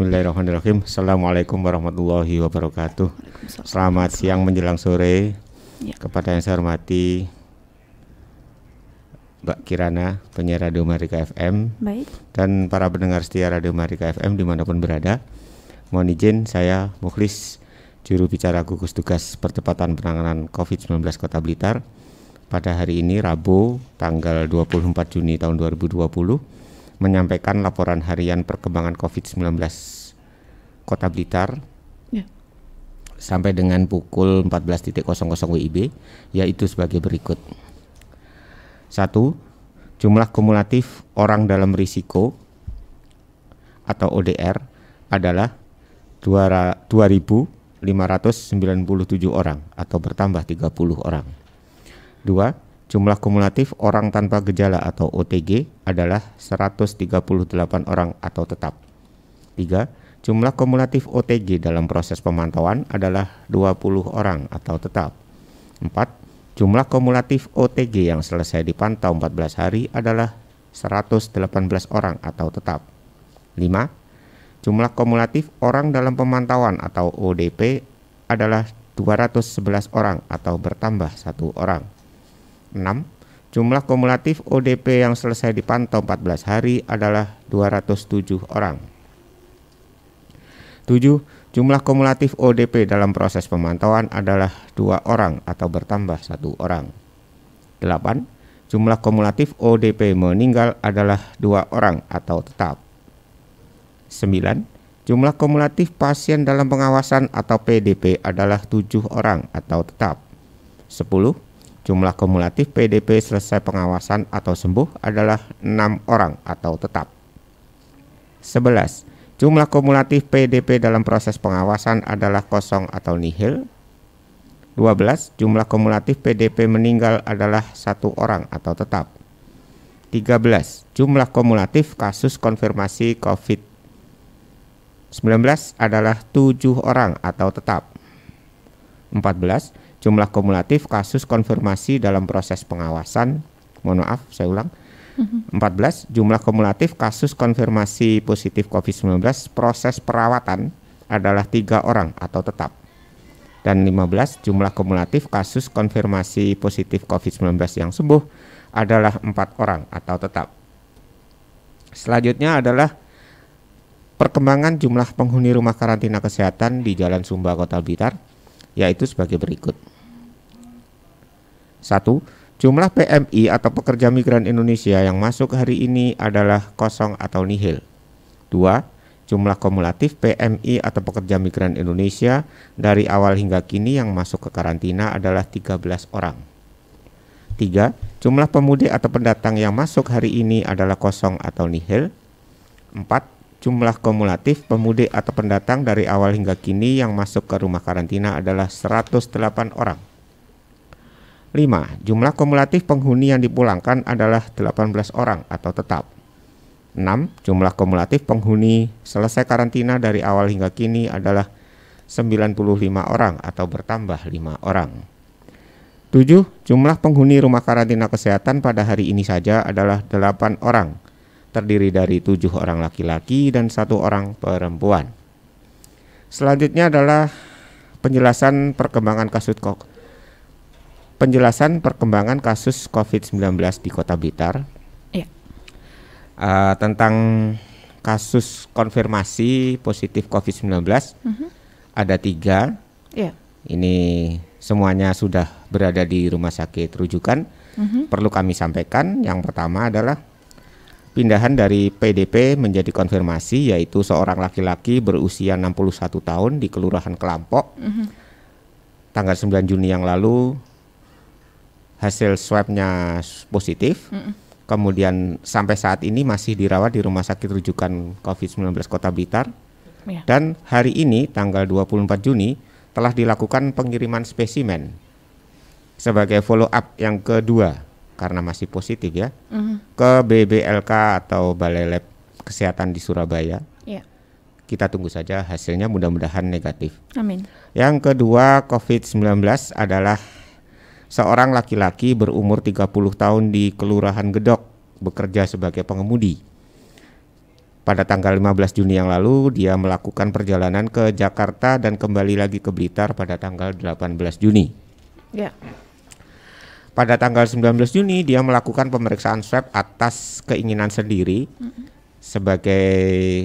Bismillahirrahmanirrahim. Assalamualaikum warahmatullahi wabarakatuh. Selamat siang menjelang sore. Ya. Kepada yang saya hormati Mbak Kirana, penyiar Radio Marika FM. Baik. Dan para pendengar setia Radio Marika FM dimanapun berada. Mohon izin saya Mukhlis, juru bicara gugus tugas percepatan penanganan COVID-19 Kota Blitar. Pada hari ini Rabu tanggal 24 Juni tahun 2020 menyampaikan laporan harian perkembangan COVID-19 Kota Blitar ya. sampai dengan pukul 14.00 WIB, yaitu sebagai berikut. Satu, jumlah kumulatif orang dalam risiko atau ODR adalah 2.597 orang atau bertambah 30 orang. Dua, Jumlah kumulatif orang tanpa gejala atau OTG adalah 138 orang atau tetap. 3. Jumlah kumulatif OTG dalam proses pemantauan adalah 20 orang atau tetap. 4. Jumlah kumulatif OTG yang selesai dipantau 14 hari adalah 118 orang atau tetap. 5. Jumlah kumulatif orang dalam pemantauan atau ODP adalah 211 orang atau bertambah satu orang. 6. Jumlah kumulatif ODP yang selesai dipantau 14 hari adalah 207 orang. 7. Jumlah kumulatif ODP dalam proses pemantauan adalah 2 orang atau bertambah 1 orang. 8. Jumlah kumulatif ODP meninggal adalah 2 orang atau tetap. 9. Jumlah kumulatif pasien dalam pengawasan atau PDP adalah 7 orang atau tetap. 10. Jumlah kumulatif PDP selesai pengawasan atau sembuh adalah 6 orang atau tetap. 11. Jumlah kumulatif PDP dalam proses pengawasan adalah kosong atau nihil. 12. Jumlah kumulatif PDP meninggal adalah satu orang atau tetap. 13. Jumlah kumulatif kasus konfirmasi COVID-19 adalah 7 orang atau tetap. 14 jumlah kumulatif kasus konfirmasi dalam proses pengawasan mohon maaf saya ulang 14 mm-hmm. jumlah kumulatif kasus konfirmasi positif COVID-19 proses perawatan adalah tiga orang atau tetap dan 15 jumlah kumulatif kasus konfirmasi positif COVID-19 yang sembuh adalah empat orang atau tetap selanjutnya adalah perkembangan jumlah penghuni rumah karantina kesehatan di Jalan Sumba Kota Blitar yaitu sebagai berikut satu, jumlah PMI atau pekerja migran Indonesia yang masuk hari ini adalah kosong atau nihil. Dua, jumlah kumulatif PMI atau pekerja migran Indonesia dari awal hingga kini yang masuk ke karantina adalah 13 orang. 3. Jumlah pemudik atau pendatang yang masuk hari ini adalah kosong atau nihil. 4. Jumlah kumulatif pemudik atau pendatang dari awal hingga kini yang masuk ke rumah karantina adalah 108 orang. 5. Jumlah kumulatif penghuni yang dipulangkan adalah 18 orang atau tetap. 6. Jumlah kumulatif penghuni selesai karantina dari awal hingga kini adalah 95 orang atau bertambah 5 orang. 7. Jumlah penghuni rumah karantina kesehatan pada hari ini saja adalah 8 orang, terdiri dari 7 orang laki-laki dan satu orang perempuan. Selanjutnya adalah penjelasan perkembangan kasus penjelasan perkembangan kasus COVID-19 di Kota Blitar. Ya. Uh, tentang kasus konfirmasi positif COVID-19 uh-huh. Mhm. ada tiga. Ya. Ini semuanya sudah berada di rumah sakit rujukan. Uh-huh. Perlu kami sampaikan. Yang pertama adalah pindahan dari PDP menjadi konfirmasi, yaitu seorang laki-laki berusia 61 tahun di Kelurahan Kelampok. Uh-huh. Tanggal 9 Juni yang lalu hasil swabnya positif. Mm -mm. Kemudian sampai saat ini masih dirawat di rumah sakit rujukan COVID-19 Kota Blitar. Yeah. Dan hari ini tanggal 24 Juni telah dilakukan pengiriman spesimen sebagai follow up yang kedua karena masih positif ya mm-hmm. ke BBLK atau Balai Lab Kesehatan di Surabaya. Yeah. Kita tunggu saja hasilnya mudah-mudahan negatif. Amin. Yang kedua COVID-19 adalah seorang laki-laki berumur 30 tahun di Kelurahan Gedok bekerja sebagai pengemudi. Pada tanggal 15 Juni yang lalu, dia melakukan perjalanan ke Jakarta dan kembali lagi ke Blitar pada tanggal 18 Juni. Ya. Pada tanggal 19 Juni, dia melakukan pemeriksaan swab atas keinginan sendiri mm -hmm. sebagai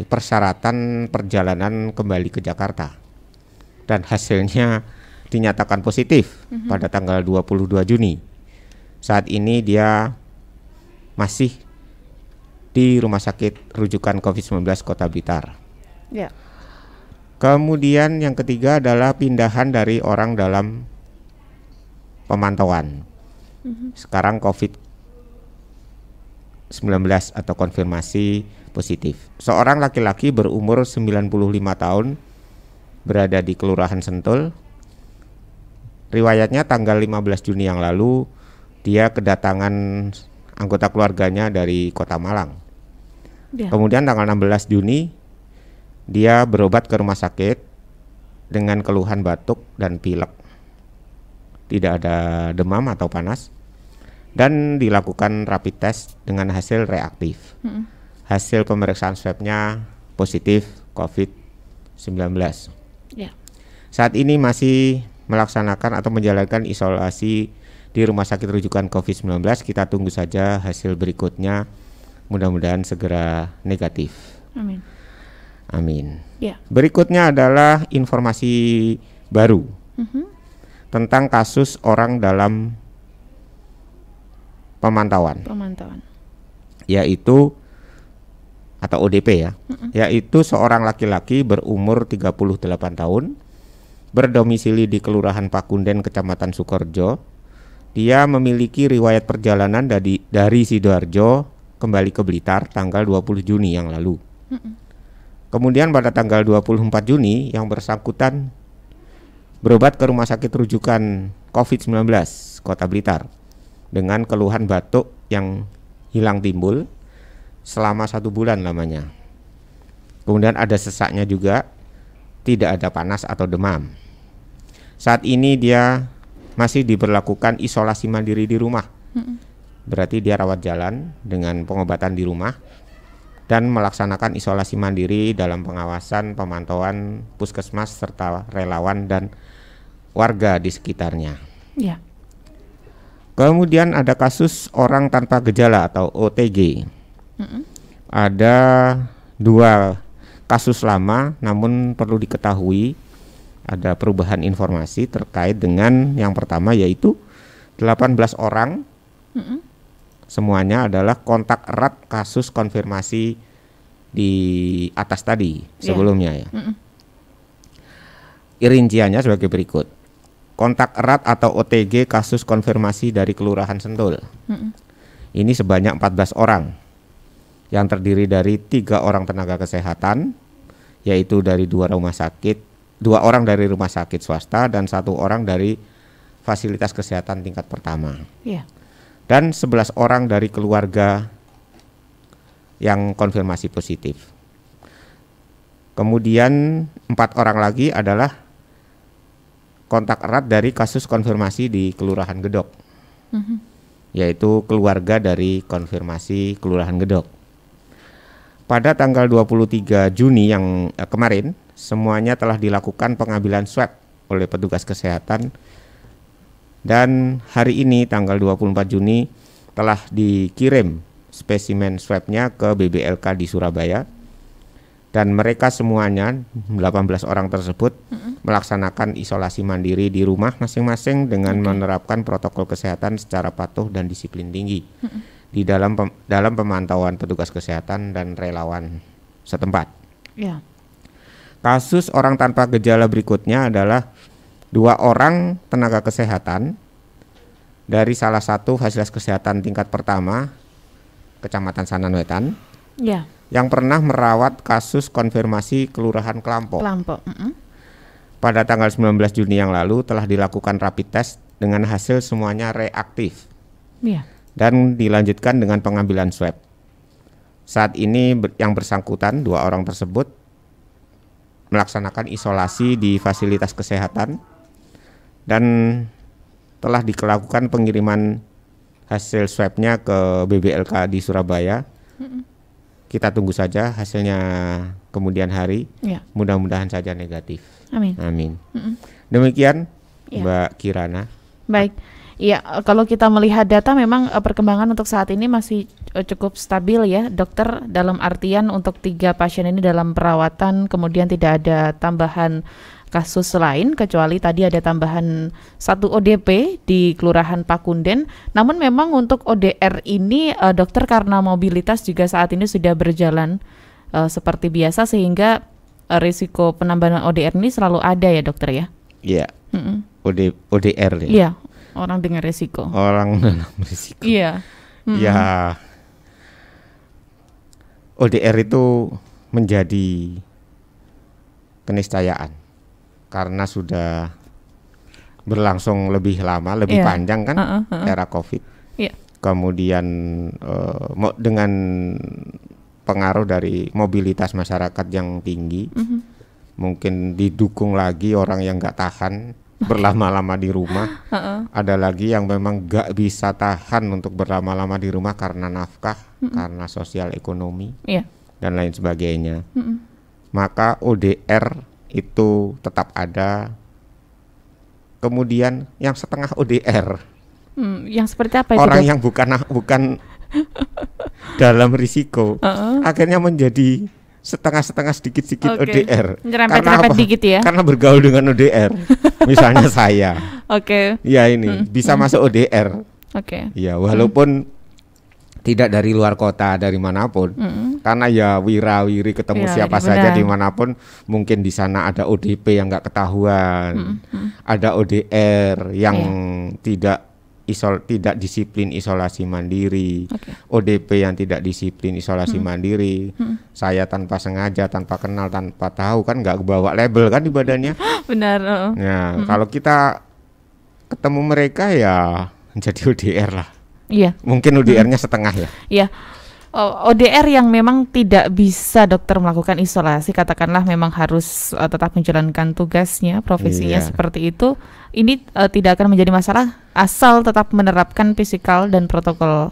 persyaratan perjalanan kembali ke Jakarta. Dan hasilnya dinyatakan positif mm -hmm. pada tanggal 22 Juni. Saat ini dia masih di rumah sakit rujukan COVID-19 Kota Blitar. Yeah. Kemudian yang ketiga adalah pindahan dari orang dalam pemantauan. Mm -hmm. Sekarang COVID-19 atau konfirmasi positif. Seorang laki-laki berumur 95 tahun berada di Kelurahan Sentul, Riwayatnya tanggal 15 Juni yang lalu dia kedatangan anggota keluarganya dari Kota Malang. Ya. Kemudian tanggal 16 Juni dia berobat ke rumah sakit dengan keluhan batuk dan pilek. Tidak ada demam atau panas dan dilakukan rapid test dengan hasil reaktif. Hmm. Hasil pemeriksaan swabnya positif COVID-19. Ya. Saat ini masih melaksanakan atau menjalankan isolasi di rumah sakit rujukan COVID-19. Kita tunggu saja hasil berikutnya. Mudah-mudahan segera negatif. Amin. Amin. Ya. Berikutnya adalah informasi baru mm -hmm. tentang kasus orang dalam pemantauan. Pemantauan. Yaitu atau ODP ya, mm yaitu seorang laki-laki berumur 38 tahun berdomisili di Kelurahan Pakunden, Kecamatan Sukorjo. Dia memiliki riwayat perjalanan dari, dari Sidoarjo kembali ke Blitar tanggal 20 Juni yang lalu. Kemudian pada tanggal 24 Juni yang bersangkutan berobat ke rumah sakit rujukan COVID-19 Kota Blitar dengan keluhan batuk yang hilang timbul selama satu bulan lamanya. Kemudian ada sesaknya juga, tidak ada panas atau demam. Saat ini dia masih diberlakukan isolasi mandiri di rumah. Berarti dia rawat jalan dengan pengobatan di rumah dan melaksanakan isolasi mandiri dalam pengawasan, pemantauan puskesmas serta relawan dan warga di sekitarnya. Ya. Kemudian ada kasus orang tanpa gejala atau OTG. mm Ada dua kasus lama, namun perlu diketahui ada perubahan informasi terkait dengan yang pertama yaitu 18 orang mm -hmm. semuanya adalah kontak erat kasus konfirmasi di atas tadi yeah. sebelumnya ya. Mm -hmm. Rinciannya sebagai berikut. Kontak erat atau OTG kasus konfirmasi dari Kelurahan Sentul. Mm -hmm. Ini sebanyak 14 orang yang terdiri dari tiga orang tenaga kesehatan, yaitu dari dua rumah sakit dua orang dari rumah sakit swasta dan satu orang dari fasilitas kesehatan tingkat pertama. Iya. Dan 11 orang dari keluarga yang konfirmasi positif. Kemudian empat orang lagi adalah kontak erat dari kasus konfirmasi di Kelurahan Gedok, mm -hmm. yaitu keluarga dari konfirmasi Kelurahan Gedok. Pada tanggal 23 Juni yang eh, kemarin, Semuanya telah dilakukan pengambilan swab oleh petugas kesehatan dan hari ini tanggal 24 Juni telah dikirim spesimen swabnya ke BBLK di Surabaya dan mereka semuanya 18 orang tersebut mm -hmm. melaksanakan isolasi mandiri di rumah masing-masing dengan okay. menerapkan protokol kesehatan secara patuh dan disiplin tinggi mm -hmm. di dalam pem dalam pemantauan petugas kesehatan dan relawan setempat. Yeah. Kasus orang tanpa gejala berikutnya adalah dua orang tenaga kesehatan dari salah satu fasilitas kesehatan tingkat pertama Kecamatan Sananwetan Ya. Yang pernah merawat kasus konfirmasi Kelurahan Kelampok. Kelampok. Mm -hmm. Pada tanggal 19 Juni yang lalu telah dilakukan rapid test dengan hasil semuanya reaktif. Ya. Dan dilanjutkan dengan pengambilan swab. Saat ini yang bersangkutan dua orang tersebut melaksanakan isolasi di fasilitas kesehatan dan telah dilakukan pengiriman hasil swabnya ke BBLK di Surabaya. Mm Kita tunggu saja hasilnya kemudian hari. Yeah. Mudah-mudahan saja negatif. Amin. Amin. Mm Demikian yeah. Mbak Kirana. Baik. Iya, eh, kalau kita melihat data memang eh, perkembangan untuk saat ini masih eh, cukup stabil ya, dokter. Dalam artian untuk tiga pasien ini dalam perawatan, kemudian tidak ada tambahan kasus lain kecuali tadi ada tambahan satu ODP di Kelurahan Pakunden. Namun memang untuk ODR ini dokter karena mobilitas juga saat ini sudah berjalan seperti biasa sehingga risiko penambahan ODR ini selalu ada ya dokter ya. Iya. Mm -mm. ODR ya. Iya, Orang dengan resiko. Orang dengan resiko. Iya. Mm -hmm. Ya. ODR itu menjadi keniscayaan karena sudah berlangsung lebih lama, lebih yeah. panjang kan uh -uh, uh -uh. era Covid. Yeah. Kemudian uh, dengan pengaruh dari mobilitas masyarakat yang tinggi, mm -hmm. mungkin didukung lagi orang yang nggak tahan berlama-lama di rumah. Uh-uh. Ada lagi yang memang gak bisa tahan untuk berlama-lama di rumah karena nafkah, uh-uh. karena sosial ekonomi, yeah. dan lain sebagainya. Uh-uh. Maka ODR itu tetap ada. Kemudian yang setengah ODR, hmm, yang seperti apa? Orang itu? yang bukan bukan dalam risiko, uh-uh. akhirnya menjadi setengah-setengah sedikit-sedikit okay. ODR. Nyerempet, karena apa? dikit ya. Karena bergaul dengan ODR. Misalnya saya. Oke. Okay. Ya ini hmm. bisa hmm. masuk ODR. Oke. Okay. Ya hmm. walaupun hmm. tidak dari luar kota dari manapun. Hmm. Karena ya wirawiri ketemu ya, siapa benar. saja dimanapun mungkin di sana ada ODP yang nggak ketahuan, hmm. Hmm. ada ODR yang yeah. tidak isol tidak disiplin isolasi mandiri, okay. ODP yang tidak disiplin isolasi hmm. mandiri, hmm. saya tanpa sengaja, tanpa kenal, tanpa tahu kan nggak bawa label kan di badannya. Benar. oh. Ya hmm. kalau kita ketemu mereka ya jadi udr lah. Iya. Mungkin udr nya hmm. setengah ya. Iya. ODR yang memang tidak bisa dokter melakukan isolasi katakanlah memang harus uh, tetap menjalankan tugasnya profesinya iya. seperti itu ini uh, tidak akan menjadi masalah asal tetap menerapkan fisikal dan protokol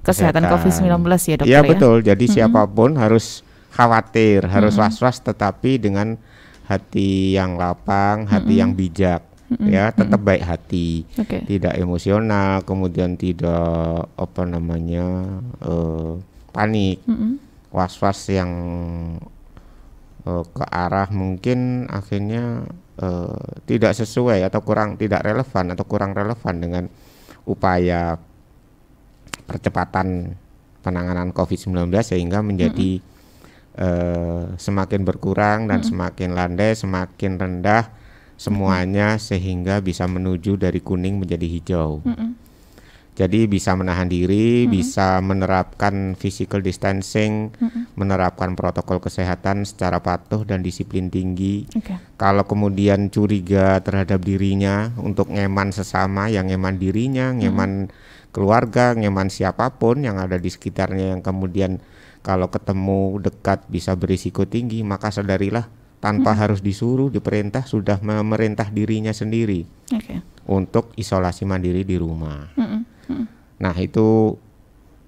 kesehatan, COVID-19 ya dokter ya, ya betul jadi mm -hmm. siapapun harus khawatir harus was-was tetapi dengan hati yang lapang hati mm -hmm. yang bijak mm -hmm. ya tetap mm -hmm. baik hati okay. tidak emosional kemudian tidak apa namanya uh, panik mm-hmm. was-was yang uh, ke arah mungkin akhirnya uh, tidak sesuai atau kurang tidak relevan atau kurang relevan dengan upaya percepatan penanganan COVID-19 sehingga menjadi mm -hmm. uh, semakin berkurang dan mm -hmm. semakin landai, semakin rendah semuanya mm -hmm. sehingga bisa menuju dari kuning menjadi hijau. Mm -hmm. Jadi bisa menahan diri, mm-hmm. bisa menerapkan physical distancing, mm-hmm. menerapkan protokol kesehatan secara patuh dan disiplin tinggi. Okay. Kalau kemudian curiga terhadap dirinya untuk ngeman sesama, yang ngeman dirinya, ngeman mm-hmm. keluarga, ngeman siapapun yang ada di sekitarnya yang kemudian kalau ketemu dekat bisa berisiko tinggi, maka sadarilah tanpa mm-hmm. harus disuruh diperintah sudah memerintah dirinya sendiri okay. untuk isolasi mandiri di rumah. Mm-hmm. Hmm. Nah itu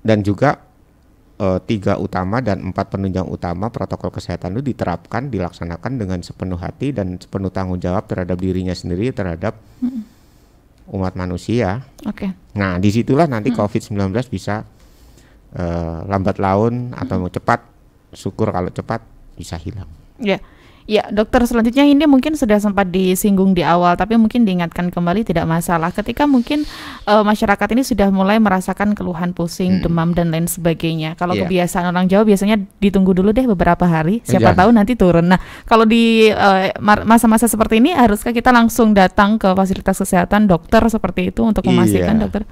dan juga e, tiga utama dan empat penunjang utama protokol kesehatan itu diterapkan dilaksanakan dengan sepenuh hati dan sepenuh tanggung jawab terhadap dirinya sendiri terhadap hmm. umat manusia. Oke. Okay. Nah disitulah nanti hmm. COVID-19 bisa e, lambat laun atau hmm. cepat syukur kalau cepat bisa hilang. Ya. Yeah Ya, dokter selanjutnya ini mungkin sudah sempat disinggung di awal, tapi mungkin diingatkan kembali tidak masalah. Ketika mungkin uh, masyarakat ini sudah mulai merasakan keluhan pusing, hmm. demam dan lain sebagainya. Kalau yeah. kebiasaan orang Jawa biasanya ditunggu dulu deh beberapa hari, iya. siapa yeah. tahu nanti turun. Nah, kalau di eh, masa-masa uh, seperti ini, haruskah kita langsung datang ke fasilitas kesehatan dokter seperti itu untuk memastikan yeah. dokter?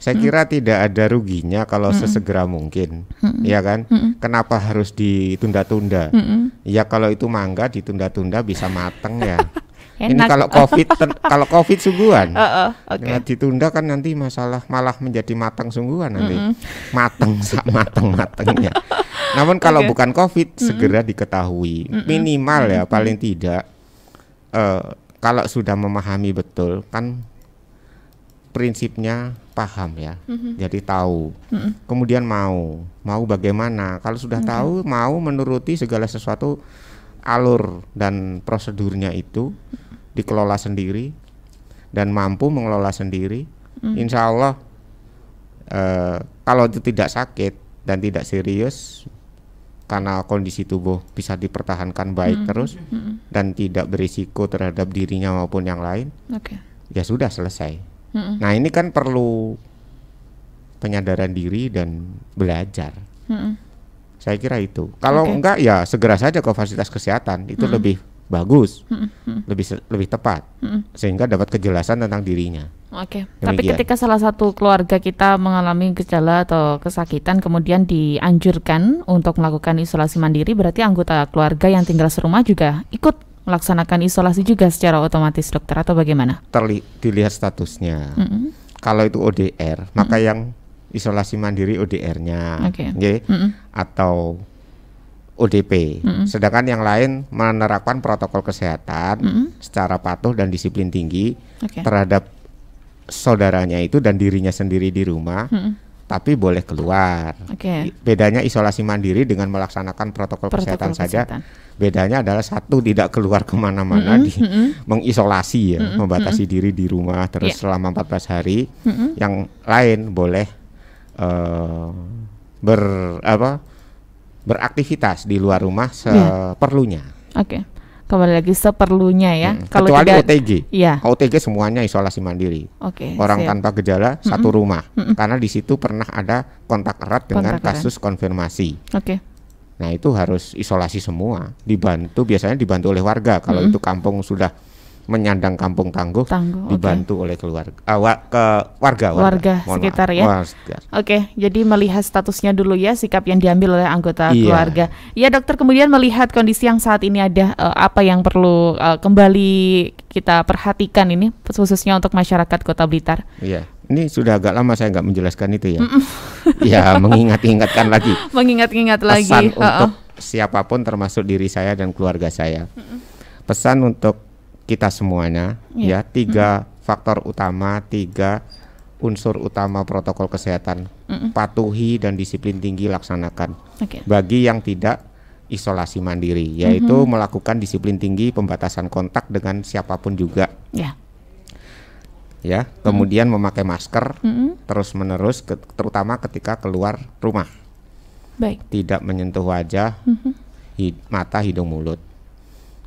Saya hmm. kira tidak ada ruginya kalau hmm. sesegera mungkin, hmm. ya kan? Hmm. Kenapa harus ditunda-tunda? Hmm. Ya kalau itu mangga ditunda-tunda bisa mateng ya. Enak. Ini kalau covid kalau covid sungguhan. Uh, uh, okay. ditunda kan nanti masalah malah menjadi matang sungguhan nanti. Mm -hmm. Matang sak matang-matangnya. Namun kalau okay. bukan covid mm -hmm. segera diketahui. Mm -hmm. Minimal mm -hmm. ya paling tidak uh, kalau sudah memahami betul kan prinsipnya paham ya, mm-hmm. jadi tahu. Mm-hmm. Kemudian mau, mau bagaimana? Kalau sudah okay. tahu, mau menuruti segala sesuatu alur dan prosedurnya itu dikelola sendiri dan mampu mengelola sendiri. Mm. Insya Allah, eh, kalau itu tidak sakit dan tidak serius, karena kondisi tubuh bisa dipertahankan baik mm. terus mm. dan tidak berisiko terhadap dirinya maupun yang lain, okay. ya sudah selesai Mm-mm. Nah ini kan perlu penyadaran diri dan belajar. Mm-mm. Saya kira itu. Kalau okay. enggak ya segera saja ke fasilitas kesehatan itu Mm-mm. lebih bagus, Mm-mm. lebih lebih tepat Mm-mm. sehingga dapat kejelasan tentang dirinya. Oke. Okay. Tapi ketika salah satu keluarga kita mengalami gejala atau kesakitan kemudian dianjurkan untuk melakukan isolasi mandiri berarti anggota keluarga yang tinggal serumah juga ikut melaksanakan isolasi juga secara otomatis dokter atau bagaimana? Terli dilihat statusnya. Mm -mm. Kalau itu ODR, mm -mm. maka yang isolasi mandiri ODR-nya, okay. mm mm atau ODP. Mm -mm. Sedangkan yang lain menerapkan protokol kesehatan mm -mm. secara patuh dan disiplin tinggi okay. terhadap saudaranya itu dan dirinya sendiri di rumah. Mm -mm tapi boleh keluar. Okay. Bedanya isolasi mandiri dengan melaksanakan protokol, protokol kesehatan, kesehatan saja. Bedanya adalah satu tidak keluar kemana-mana, mm -hmm, mengisolasi ya, mm -hmm, membatasi mm -hmm. diri di rumah terus yeah. selama 14 hari. Mm -hmm. Yang lain boleh uh, ber apa beraktivitas di luar rumah iya. seperlunya. Yeah. Oke. Okay. Kembali lagi seperlunya ya. Hmm. Kalau Kecuali tidak, OTG. ya. OTG semuanya isolasi mandiri. Okay, Orang siap. tanpa gejala mm -mm. satu rumah. mm -mm. Karena di situ pernah ada kontak erat dengan kontak kasus konfirmasi. Oke. Okay. Nah, itu harus isolasi semua, dibantu biasanya dibantu oleh warga. Kalau mm -mm. itu kampung sudah menyandang kampung tangguh, tangguh dibantu okay. oleh keluarga uh, ke warga warga, warga sekitar ya. Oke, jadi melihat statusnya dulu ya sikap yang diambil oleh anggota iya. keluarga. Ya dokter kemudian melihat kondisi yang saat ini ada uh, apa yang perlu uh, kembali kita perhatikan ini khususnya untuk masyarakat Kota Blitar. Iya. Ini sudah agak lama saya nggak menjelaskan itu ya. Mm ya mengingat-ingatkan lagi. Mengingat-ingat lagi. Pesan uh -oh. untuk siapapun termasuk diri saya dan keluarga saya. Pesan untuk kita semuanya yeah. ya tiga mm -hmm. faktor utama tiga unsur utama protokol kesehatan mm -hmm. patuhi dan disiplin tinggi laksanakan okay. bagi yang tidak isolasi mandiri yaitu mm -hmm. melakukan disiplin tinggi pembatasan kontak dengan siapapun juga yeah. ya kemudian -hmm. memakai masker -hmm. terus menerus ke, terutama ketika keluar rumah Baik. tidak menyentuh wajah -hmm. hid mata hidung mulut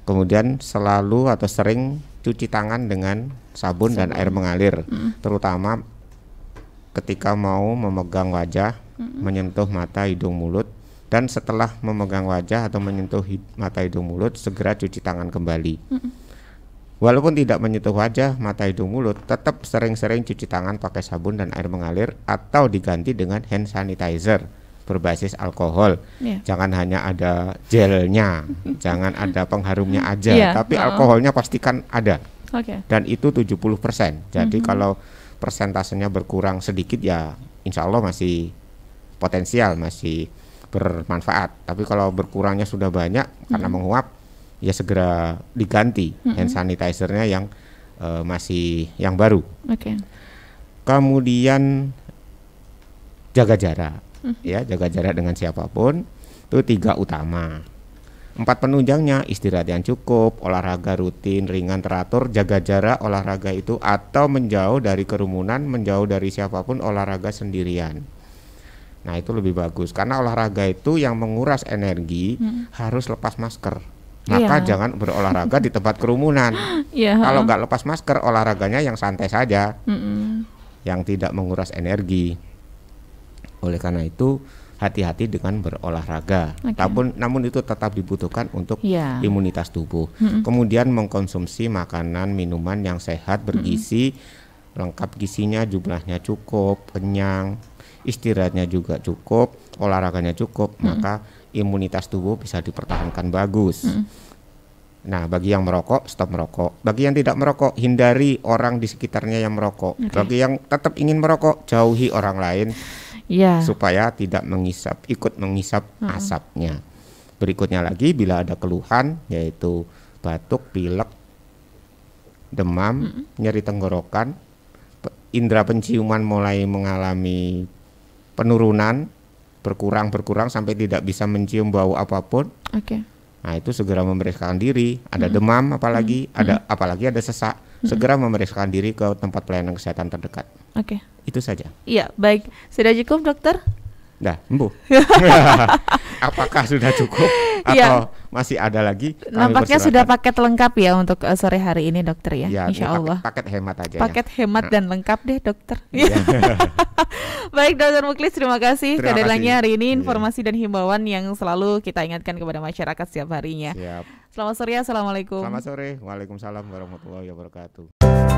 kemudian selalu atau sering cuci tangan dengan sabun, sabun. dan air mengalir mm. terutama ketika mau memegang wajah mm. menyentuh mata hidung mulut dan setelah memegang wajah atau menyentuh hid mata hidung mulut segera cuci tangan kembali mm. walaupun tidak menyentuh wajah mata hidung mulut tetap sering-sering cuci tangan pakai sabun dan air mengalir atau diganti dengan hand sanitizer berbasis alkohol. Yeah. Jangan hanya ada gelnya, jangan ada pengharumnya aja, yeah. tapi uh -oh. alkoholnya pastikan ada. Okay. Dan itu 70%. Jadi mm -hmm. kalau persentasenya berkurang sedikit ya insya Allah masih potensial, masih bermanfaat. Tapi kalau berkurangnya sudah banyak mm -hmm. karena mhm. menguap ya segera diganti mm -hmm. hand sanitizernya yang uh, masih yang baru. Okay. Kemudian jaga jarak. Mm-hmm. ya jaga jarak dengan siapapun itu tiga utama empat penunjangnya istirahat yang cukup olahraga rutin ringan teratur jaga jarak olahraga itu atau menjauh dari kerumunan menjauh dari siapapun olahraga sendirian nah itu lebih bagus karena olahraga itu yang menguras energi hmm. harus lepas masker iya. maka yeah. jangan berolahraga di tempat kerumunan yeah. kalau nggak lepas masker olahraganya yang santai saja mm -mm. yang tidak menguras energi oleh karena itu hati-hati dengan berolahraga. Okay. Namun namun itu tetap dibutuhkan untuk yeah. imunitas tubuh. Mm -hmm. Kemudian mengkonsumsi makanan, minuman yang sehat, bergizi, mm -hmm. lengkap gizinya, jumlahnya cukup, kenyang, istirahatnya juga cukup, olahraganya cukup, mm -hmm. maka imunitas tubuh bisa dipertahankan bagus. Mm -hmm. Nah, bagi yang merokok, stop merokok. Bagi yang tidak merokok, hindari orang di sekitarnya yang merokok. Okay. Bagi yang tetap ingin merokok, jauhi orang lain yeah. supaya tidak mengisap ikut mengisap mm -hmm. asapnya. Berikutnya lagi bila ada keluhan yaitu batuk, pilek, demam, mm -hmm. nyeri tenggorokan, indera penciuman mulai mengalami penurunan, berkurang berkurang sampai tidak bisa mencium bau apapun. Okay. Nah, itu segera memeriksakan diri, ada -hmm. demam apalagi, -hmm. ada apalagi ada sesak, segera memeriksakan diri ke tempat pelayanan kesehatan terdekat. Oke. Okay. Itu saja. Iya, baik. Sudah cukup, dokter? Nah, embu. Apakah sudah cukup iya. atau ya. masih ada lagi? Nampaknya sudah paket lengkap ya untuk eh, sore hari ini dokter ya, ya Insya Allah. Paket, hemat aja. Ya. Paket ya. hemat nah. dan lengkap deh dokter. Ya. Baik dokter Muklis, terima kasih lainnya hari ini iya. informasi ya. dan himbauan yang selalu kita ingatkan kepada masyarakat setiap harinya. Siap. Selamat sore, assalamualaikum. Selamat sore, waalaikumsalam warahmatullahi wabarakatuh.